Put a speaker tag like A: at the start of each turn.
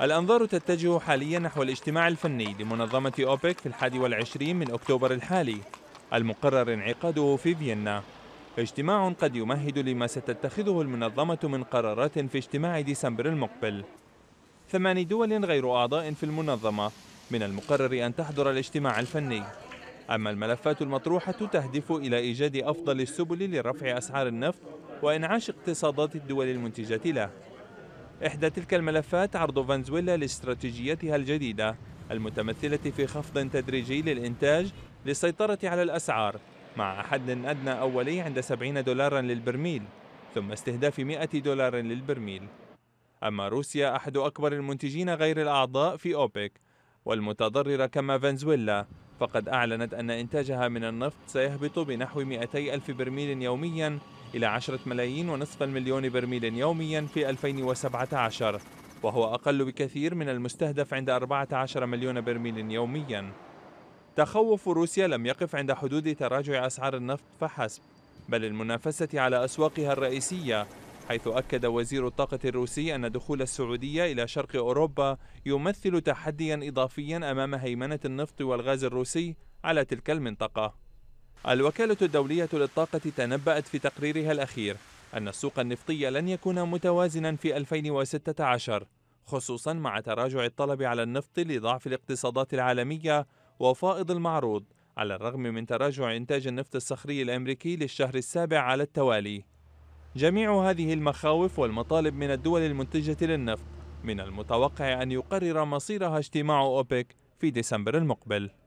A: الأنظار تتجه حاليا نحو الاجتماع الفني لمنظمة أوبك في الحادي والعشرين من أكتوبر الحالي المقرر انعقاده في فيينا اجتماع قد يمهد لما ستتخذه المنظمة من قرارات في اجتماع ديسمبر المقبل ثماني دول غير أعضاء في المنظمة من المقرر أن تحضر الاجتماع الفني أما الملفات المطروحة تهدف إلى إيجاد أفضل السبل لرفع أسعار النفط وإنعاش اقتصادات الدول المنتجة له إحدى تلك الملفات عرض فنزويلا لاستراتيجيتها الجديدة المتمثلة في خفض تدريجي للإنتاج للسيطرة على الأسعار مع حد أدنى أولي عند 70 دولارا للبرميل ثم استهداف 100 دولار للبرميل أما روسيا أحد أكبر المنتجين غير الأعضاء في أوبك والمتضررة كما فنزويلا فقد أعلنت أن إنتاجها من النفط سيهبط بنحو 200 ألف برميل يوميا إلى 10 ملايين ونصف المليون برميل يوميا في 2017 وهو أقل بكثير من المستهدف عند 14 مليون برميل يوميا تخوف روسيا لم يقف عند حدود تراجع أسعار النفط فحسب بل المنافسة على أسواقها الرئيسية حيث أكد وزير الطاقة الروسي أن دخول السعودية إلى شرق أوروبا يمثل تحديا إضافيا أمام هيمنة النفط والغاز الروسي على تلك المنطقة الوكالة الدولية للطاقة تنبأت في تقريرها الأخير أن السوق النفطي لن يكون متوازنا في 2016 خصوصا مع تراجع الطلب على النفط لضعف الاقتصادات العالمية وفائض المعروض على الرغم من تراجع إنتاج النفط الصخري الأمريكي للشهر السابع على التوالي جميع هذه المخاوف والمطالب من الدول المنتجة للنفط من المتوقع أن يقرر مصيرها اجتماع أوبك في ديسمبر المقبل